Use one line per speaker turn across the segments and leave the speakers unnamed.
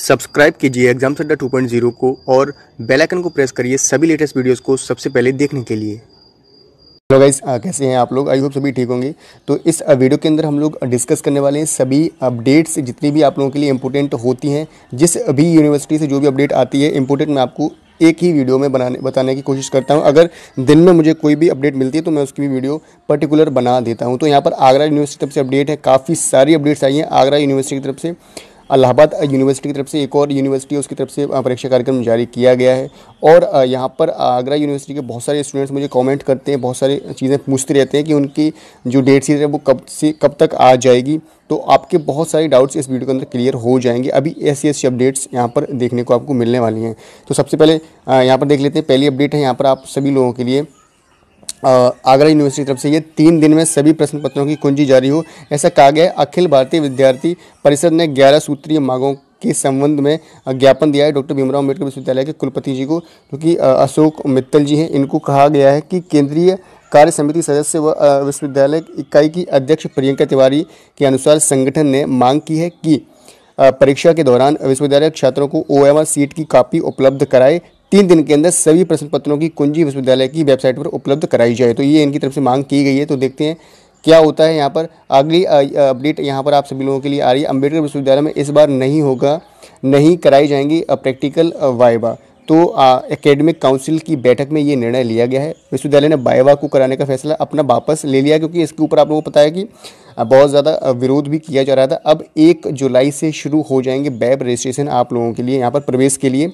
subscribe कीजिए exam centre zero को और बेल आइकन को प्रेस करिए सभी लेटेस्ट वीडियोस को सबसे पहले देखने के लिए हेलो गाइस कैसे हैं आप लोग आई होप सभी ठीक होंगे तो इस वीडियो के अंदर हम लोग डिस्कस करने वाले हैं सभी अपडेट्स जितनी भी आप लोगों के लिए इंपोर्टेंट होती हैं जिस भी यूनिवर्सिटी से जो भी अपडेट आती है इम्पोर्टेंट मैं आपको एक ही वीडियो में बनाने बताने की कोशिश करता हूँ अगर दिन में मुझे कोई भी अपडेट मिलती है तो मैं उसकी भी वीडियो पर्टिकुलर बना देता हूँ तो यहाँ पर आगरा यूनिवर्सिटी की तरफ से अपडेट है काफ़ी सारी अपडेट्स आई हैं आगरा यूनिवर्सिटी की तरफ से इलाहाबाद यूनिवर्सिटी की तरफ से एक और यूनिवर्सिटी उसकी तरफ से परीक्षा कार्यक्रम जारी किया गया है और यहाँ पर आगरा यूनिवर्सिटी के बहुत सारे स्टूडेंट्स मुझे कमेंट करते हैं बहुत सारी चीज़ें पूछते रहते हैं कि उनकी जो डेट सीट है वो कब से कब तक आ जाएगी तो आपके बहुत सारे डाउट्स इस वीडियो के अंदर क्लियर हो जाएंगे अभी ऐसी ऐसी अपडेट्स यहाँ पर देखने को आपको मिलने वाली हैं तो सबसे पहले यहाँ पर देख लेते हैं पहली अपडेट है यहाँ पर आप सभी लोगों के लिए आगरा यूनिवर्सिटी की तरफ से ये तीन दिन में सभी प्रश्न पत्रों की कुंजी जारी हो ऐसा कहा गया अखिल भारतीय विद्यार्थी परिषद ने ग्यारह सूत्रीय मांगों के संबंध में ज्ञापन दिया है डॉक्टर भीमराव अम्बेडकर विश्वविद्यालय के कुलपति जी को जो कि अशोक मित्तल जी हैं इनको कहा गया है कि केंद्रीय कार्य समिति सदस्य व विश्वविद्यालय इकाई की अध्यक्ष प्रियंका तिवारी के अनुसार संगठन ने मांग की है कि परीक्षा के दौरान विश्वविद्यालय छात्रों को ओ सीट की कापी उपलब्ध कराए तीन दिन के अंदर सभी प्रश्न पत्रों की कुंजी विश्वविद्यालय की वेबसाइट पर उपलब्ध कराई जाए तो ये इनकी तरफ से मांग की गई है तो देखते हैं क्या होता है यहाँ पर अगली अपडेट यहाँ पर आप सभी लोगों के लिए आ रही है अम्बेडकर विश्वविद्यालय में इस बार नहीं होगा नहीं कराई जाएंगी प्रैक्टिकल वाइवा तो एकेडमिक काउंसिल की बैठक में ये निर्णय लिया गया है विश्वविद्यालय ने बायवा को कराने का फैसला अपना वापस ले लिया क्योंकि इसके ऊपर आप लोगों को पता है कि बहुत ज़्यादा विरोध भी किया जा रहा था अब एक जुलाई से शुरू हो जाएंगे बैब रजिस्ट्रेशन आप लोगों के लिए यहाँ पर प्रवेश के लिए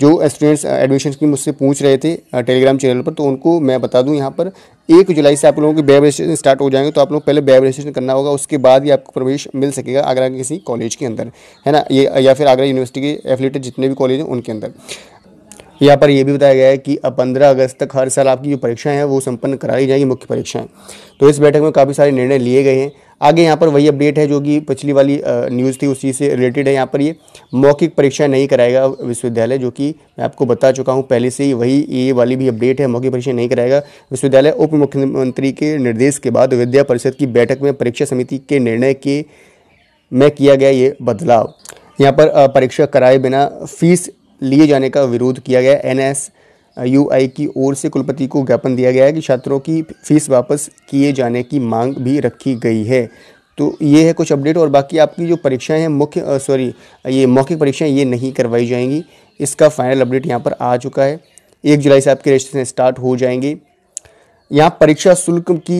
जो स्टूडेंट्स एडमिशन uh, की मुझसे पूछ रहे थे टेलीग्राम uh, चैनल पर तो उनको मैं बता दूं यहाँ पर एक जुलाई से आप लोगों के बैब रजिस्ट्रेशन स्टार्ट हो जाएंगे तो आप लोग पहले बैब रजिस्ट्रेशन करना होगा उसके बाद ही आपको प्रवेश मिल सकेगा आगरा के किसी कॉलेज के अंदर है ना ये या फिर आगरा यूनिवर्सिटी के एफिलेटेड जितने भी कॉलेज हैं उनके अंदर यहाँ पर यह भी बताया गया है कि अब पंद्रह अगस्त तक हर साल आपकी जो परीक्षाएं हैं वो संपन्न कराई जाएंगी मुख्य परीक्षाएं तो इस बैठक में काफ़ी सारे निर्णय लिए गए हैं आगे यहाँ पर वही अपडेट है जो कि पिछली वाली न्यूज़ थी उस चीज़ से रिलेटेड है यहाँ पर ये मौखिक परीक्षा नहीं कराएगा विश्वविद्यालय जो कि मैं आपको बता चुका हूँ पहले से ही वही ये वाली भी अपडेट है मौखिक परीक्षा नहीं कराएगा विश्वविद्यालय उप मुख्यमंत्री के निर्देश के बाद विद्या परिषद की बैठक में परीक्षा समिति के निर्णय के में किया गया ये बदलाव यहाँ पर परीक्षा कराए बिना फीस लिए जाने का विरोध किया गया एन एस यू आई की ओर से कुलपति को ज्ञापन दिया गया है कि छात्रों की फीस वापस किए जाने की मांग भी रखी गई है तो ये है कुछ अपडेट और बाकी आपकी जो परीक्षाएं हैं मुख्य सॉरी ये मौखिक परीक्षाएं ये नहीं करवाई जाएंगी इसका फाइनल अपडेट यहाँ पर आ चुका है एक जुलाई से आपके रजिस्ट्रेशन स्टार्ट हो जाएंगे यहाँ परीक्षा शुल्क की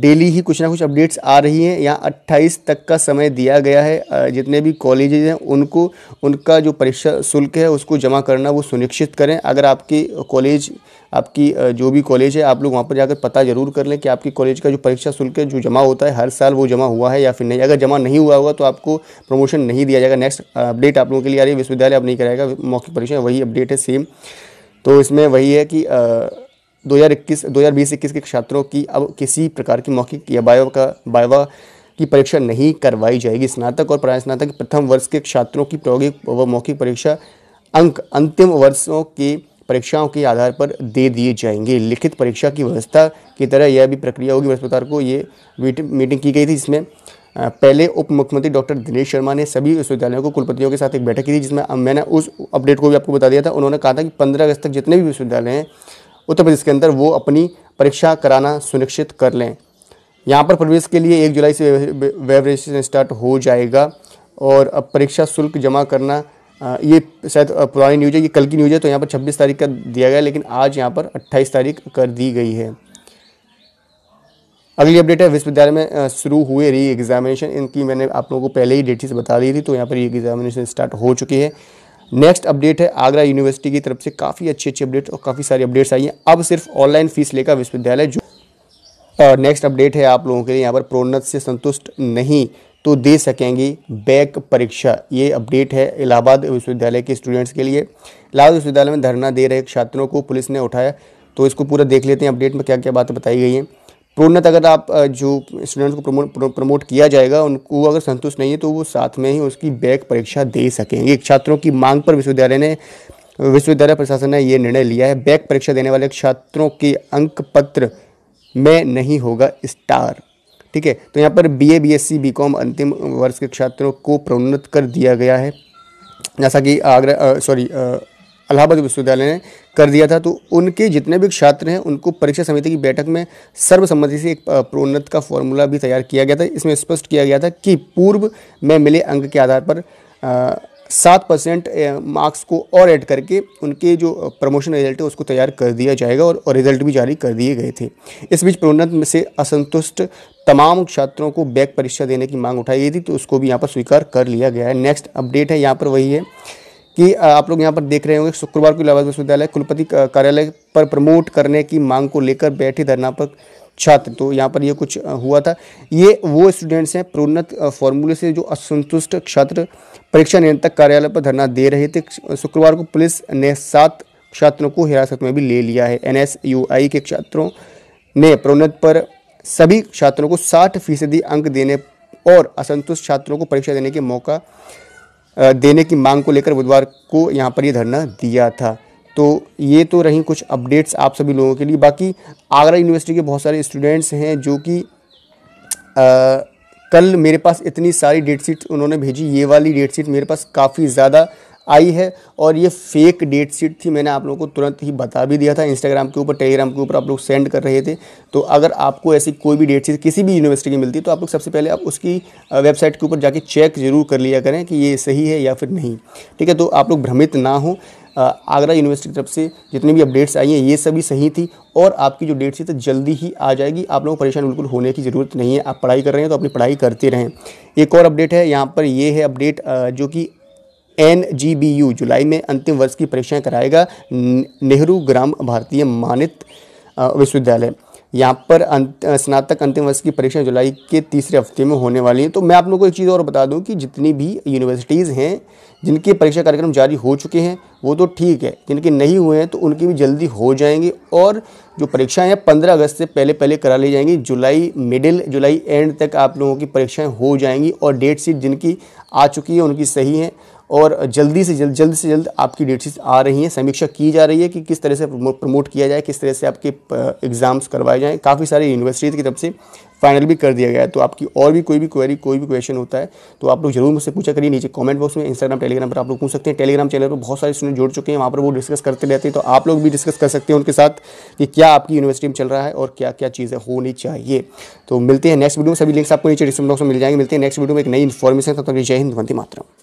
डेली ही कुछ ना कुछ अपडेट्स आ रही हैं यहाँ 28 तक का समय दिया गया है जितने भी कॉलेजेज हैं उनको उनका जो परीक्षा शुल्क है उसको जमा करना वो सुनिश्चित करें अगर आपके कॉलेज आपकी जो भी कॉलेज है आप लोग वहाँ पर जाकर पता ज़रूर कर लें कि आपकी कॉलेज का जो परीक्षा शुल्क है जो जमा होता है हर साल वो जमा हुआ है या फिर नहीं अगर जमा नहीं हुआ होगा तो आपको प्रमोशन नहीं दिया जाएगा नेक्स्ट अपडेट आप लोगों के लिए आ रही है विश्वविद्यालय अब नहीं कराएगा मौखिक परीक्षा वही अपडेट है सेम तो इसमें वही है कि 2021 2020 इक्कीस के छात्रों की अब किसी प्रकार की मौखिक या बायो का बायवा की परीक्षा नहीं करवाई जाएगी स्नातक और परास्नातक के प्रथम वर्ष के छात्रों की प्रायोगिक व मौखिक परीक्षा अंक अंतिम वर्षों की परीक्षाओं के आधार पर दे दिए जाएंगे लिखित परीक्षा की व्यवस्था की तरह यह भी प्रक्रिया होगी बृहस्पतिवार को ये मीटिंग की गई थी जिसमें पहले उप मुख्यमंत्री डॉक्टर दिनेश शर्मा ने सभी विश्वविद्यालयों को कुलपतियों के साथ एक बैठक की थी जिसमें मैंने उस अपडेट को भी आपको बता दिया था उन्होंने कहा था कि पंद्रह अगस्त तक जितने भी विश्वविद्यालय हैं उत्तर प्रदेश के अंदर वो अपनी परीक्षा कराना सुनिश्चित कर लें यहाँ पर प्रवेश के लिए एक जुलाई से वेब रजिस्ट्रेशन स्टार्ट हो जाएगा और अब परीक्षा शुल्क जमा करना ये शायद पुरानी न्यूज है ये कल की न्यूज है तो यहाँ पर 26 तारीख का दिया गया लेकिन आज यहाँ पर 28 तारीख कर दी गई है अगली अपडेट है विश्वविद्यालय में शुरू हुए री एग्जामिनेशन इनकी मैंने आप लोगों को पहले ही डेट से बता दी थी तो यहाँ पर ये एग्जामिनेशन स्टार्ट हो चुकी है नेक्स्ट अपडेट है आगरा यूनिवर्सिटी की तरफ से काफ़ी अच्छी अच्छी अपडेट और काफ़ी सारी अपडेट्स आई हैं अब सिर्फ ऑनलाइन फीस लेकर विश्वविद्यालय जो नेक्स्ट अपडेट है आप लोगों के लिए यहाँ पर प्रोन्नत से संतुष्ट नहीं तो दे सकेंगी बैक परीक्षा ये अपडेट है इलाहाबाद विश्वविद्यालय के स्टूडेंट्स के लिए इलाहाबाद विश्वविद्यालय में धरना दे रहे छात्रों को पुलिस ने उठाया तो इसको पूरा देख लेते हैं अपडेट में क्या क्या बातें बताई गई हैं प्रोन्नत अगर आप जो स्टूडेंट्स को प्रमोट प्रमोट किया जाएगा उनको अगर संतुष्ट नहीं है तो वो साथ में ही उसकी बैक परीक्षा दे सकेंगे छात्रों की मांग पर विश्वविद्यालय ने विश्वविद्यालय प्रशासन ने यह निर्णय लिया है बैक परीक्षा देने वाले छात्रों के अंक पत्र में नहीं होगा स्टार ठीक है तो यहाँ पर बी ए बी अंतिम वर्ष के छात्रों को प्रोन्नत कर दिया गया है जैसा कि आगरा सॉरी इलाहाबाद विश्वविद्यालय ने कर दिया था तो उनके जितने भी छात्र हैं उनको परीक्षा समिति की बैठक में सर्वसम्मति से एक प्रोन्नत का फॉर्मूला भी तैयार किया गया था इसमें स्पष्ट किया गया था कि पूर्व में मिले अंक के आधार पर सात परसेंट मार्क्स को और ऐड करके उनके जो प्रमोशन रिजल्ट है उसको तैयार कर दिया जाएगा और, और रिजल्ट भी जारी कर दिए गए थे इस बीच प्रोन्नत से असंतुष्ट तमाम छात्रों को बैक परीक्षा देने की मांग उठाई गई थी तो उसको भी यहाँ पर स्वीकार कर लिया गया है नेक्स्ट अपडेट है यहाँ पर वही है कि आप लोग यहाँ पर देख रहे होंगे शुक्रवार को इलाहाबाद विश्वविद्यालय कुलपति कार्यालय पर प्रमोट करने की मांग को लेकर बैठे धरना पर छात्र तो यहाँ पर ये कुछ हुआ था ये वो स्टूडेंट्स हैं प्रोन्नत फॉर्मूले से जो असंतुष्ट छात्र परीक्षा नियंत्रक कार्यालय पर धरना दे रहे थे शुक्रवार को पुलिस ने सात छात्रों को हिरासत में भी ले लिया है एन के छात्रों ने प्रोन्नत पर सभी छात्रों को साठ फीसदी अंक देने और असंतुष्ट छात्रों को परीक्षा देने के मौका देने की मांग को लेकर बुधवार को यहाँ पर ये धरना दिया था तो ये तो रहीं कुछ अपडेट्स आप सभी लोगों के लिए बाकी आगरा यूनिवर्सिटी के बहुत सारे स्टूडेंट्स हैं जो कि कल मेरे पास इतनी सारी डेट शीट उन्होंने भेजी ये वाली डेट शीट मेरे पास काफ़ी ज़्यादा आई है और ये फेक डेट शीट थी मैंने आप लोगों को तुरंत ही बता भी दिया था इंस्टाग्राम के ऊपर टेलीग्राम के ऊपर आप लोग सेंड कर रहे थे तो अगर आपको ऐसी कोई भी डेट शीट किसी भी यूनिवर्सिटी की मिलती तो आप लोग सबसे पहले आप उसकी वेबसाइट के ऊपर जाके चेक जरूर कर लिया करें कि ये सही है या फिर नहीं ठीक है तो आप लोग भ्रमित ना हो आगरा यूनिवर्सिटी की तरफ से जितनी भी अपडेट्स आई हैं ये सभी सही थी और आपकी जो डेट शीट जल्दी ही आ जाएगी आप लोगों को परेशान बिल्कुल होने की ज़रूरत नहीं है आप पढ़ाई कर रहे हैं तो अपनी पढ़ाई करते रहें एक और अपडेट है यहाँ पर ये है अपडेट जो कि एन जुलाई में अंतिम वर्ष की परीक्षाएं कराएगा नेहरू ग्राम भारतीय मानित विश्वविद्यालय यहाँ पर अंत स्नातक अंतिम वर्ष की परीक्षा जुलाई के तीसरे हफ्ते में होने वाली है तो मैं आप लोगों को एक चीज़ और बता दूं कि जितनी भी यूनिवर्सिटीज़ हैं जिनके परीक्षा कार्यक्रम जारी हो चुके हैं वो तो ठीक है जिनके नहीं हुए हैं तो उनकी भी जल्दी हो जाएंगे और जो परीक्षाएं हैं पंद्रह अगस्त से पहले पहले करा ली जाएंगी जुलाई मिडिल जुलाई एंड तक आप लोगों की परीक्षाएँ हो जाएंगी और डेट शीट जिनकी आ चुकी है उनकी सही है और जल्दी से जल्द जल्द से जल्द आपकी डेट शीट आ रही हैं समीक्षा की जा रही है कि किस तरह से प्रमोट किया जाए किस तरह से आपके एग्ज़ाम्स करवाए जाएँ काफ़ी सारी यूनिवर्सिटीज़ की तरफ से फाइनल भी कर दिया गया है तो आपकी और भी कोई भी क्वेरी कोई भी क्वेश्चन होता है तो आप लोग जरूर मुझसे पूछा करिए नीचे कमेंट बॉक्स में इंस्टाग्राम टेलीग्राम पर आप लोग पूछ सकते हैं टेलीग्राम चैनल पर बहुत सारे स्टूडेंट जुड़ चुके हैं वहाँ पर वो डिस्कस करते रहते हैं तो आप लोग भी डिस्कस कर सकते हैं उनके साथ कि क्या आपकी यूनिवर्सिटी में चल रहा है और क्या क्या चीज़ें होनी चाहिए तो मिलते हैं नेक्स्ट वीडियो में सभी लिंक्स आपको नीचे डिस्क्रिप्शन बॉक्स में मिल जाएंगे मिलते हैं नेक्स्ट वीडियो में एक नई इन्फॉर्मेशन तब तक जय हिंद वंदी मात्रा